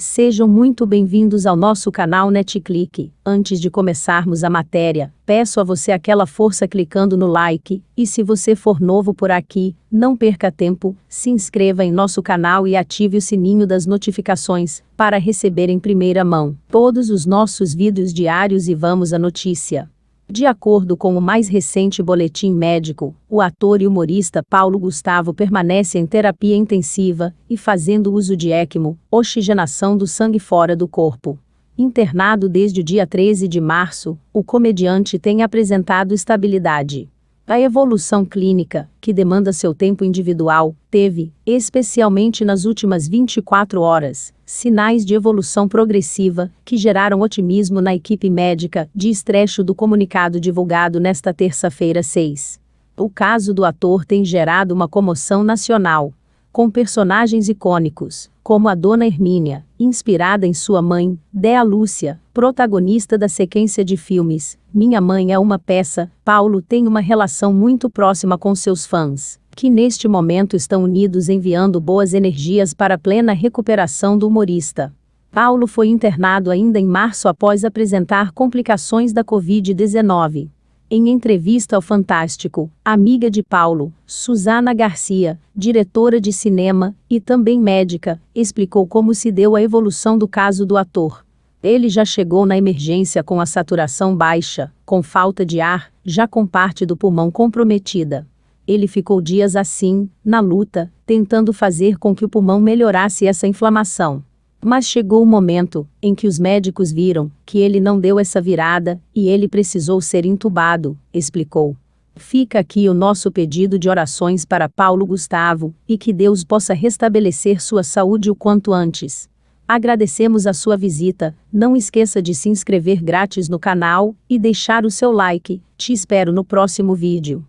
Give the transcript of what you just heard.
Sejam muito bem-vindos ao nosso canal NetClick. Antes de começarmos a matéria, peço a você aquela força clicando no like, e se você for novo por aqui, não perca tempo, se inscreva em nosso canal e ative o sininho das notificações, para receber em primeira mão todos os nossos vídeos diários e vamos à notícia. De acordo com o mais recente boletim médico, o ator e humorista Paulo Gustavo permanece em terapia intensiva e fazendo uso de ECMO, oxigenação do sangue fora do corpo. Internado desde o dia 13 de março, o comediante tem apresentado estabilidade. A evolução clínica, que demanda seu tempo individual, teve, especialmente nas últimas 24 horas, sinais de evolução progressiva, que geraram otimismo na equipe médica, diz trecho do comunicado divulgado nesta terça-feira 6. O caso do ator tem gerado uma comoção nacional com personagens icônicos, como a Dona Hermínia, inspirada em sua mãe, Dea Lúcia, protagonista da sequência de filmes Minha Mãe é uma Peça, Paulo tem uma relação muito próxima com seus fãs, que neste momento estão unidos enviando boas energias para a plena recuperação do humorista. Paulo foi internado ainda em março após apresentar complicações da Covid-19. Em entrevista ao Fantástico, amiga de Paulo, Susana Garcia, diretora de cinema e também médica, explicou como se deu a evolução do caso do ator. Ele já chegou na emergência com a saturação baixa, com falta de ar, já com parte do pulmão comprometida. Ele ficou dias assim, na luta, tentando fazer com que o pulmão melhorasse essa inflamação. Mas chegou o momento em que os médicos viram que ele não deu essa virada e ele precisou ser entubado, explicou. Fica aqui o nosso pedido de orações para Paulo Gustavo e que Deus possa restabelecer sua saúde o quanto antes. Agradecemos a sua visita. Não esqueça de se inscrever grátis no canal e deixar o seu like. Te espero no próximo vídeo.